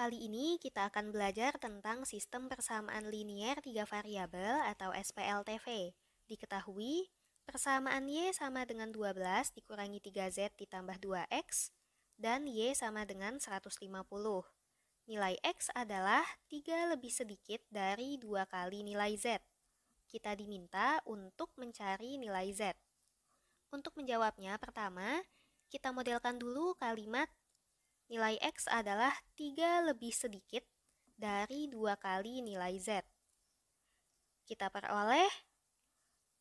Kali ini kita akan belajar tentang sistem persamaan linier tiga variabel atau SPLTV. Diketahui, persamaan Y sama dengan 12 dikurangi 3Z ditambah 2X, dan Y sama dengan 150. Nilai X adalah 3 lebih sedikit dari 2 kali nilai Z. Kita diminta untuk mencari nilai Z. Untuk menjawabnya, pertama, kita modelkan dulu kalimat nilai X adalah 3 lebih sedikit dari 2 kali nilai Z. Kita peroleh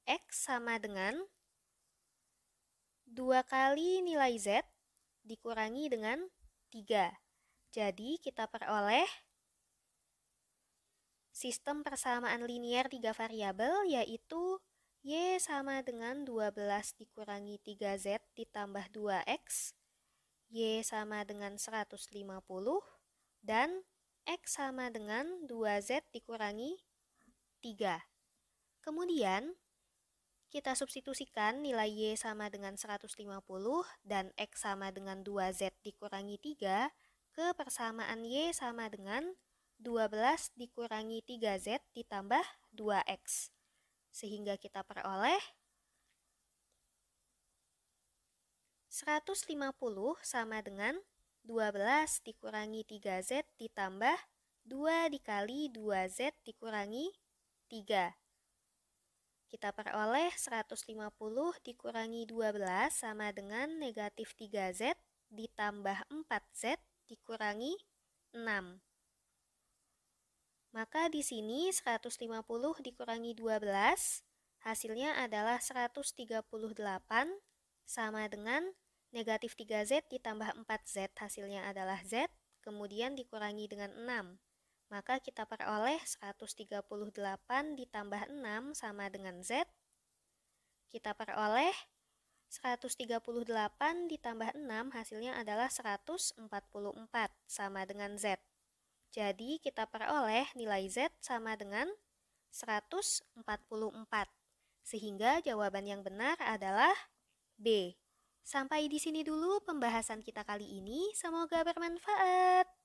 X sama dengan 2 kali nilai Z dikurangi dengan 3. Jadi kita peroleh sistem persamaan linier 3 variabel yaitu Y sama dengan 12 dikurangi 3Z ditambah 2X Y sama dengan 150 dan X sama dengan 2Z dikurangi 3. Kemudian, kita substitusikan nilai Y sama dengan 150 dan X sama dengan 2Z dikurangi 3 ke persamaan Y sama dengan 12 dikurangi 3Z ditambah 2X. Sehingga kita peroleh 150 sama dengan 12 dikurangi 3Z ditambah 2 dikali 2Z dikurangi 3. Kita peroleh 150 dikurangi 12 sama dengan negatif 3Z ditambah 4Z dikurangi 6. Maka di sini 150 dikurangi 12 hasilnya adalah 138 sama dengan Negatif 3Z ditambah 4Z hasilnya adalah Z, kemudian dikurangi dengan 6. Maka kita peroleh 138 ditambah 6 sama dengan Z. Kita peroleh 138 ditambah 6 hasilnya adalah 144 sama dengan Z. Jadi kita peroleh nilai Z sama dengan 144. Sehingga jawaban yang benar adalah B. Sampai di sini dulu pembahasan kita kali ini, semoga bermanfaat.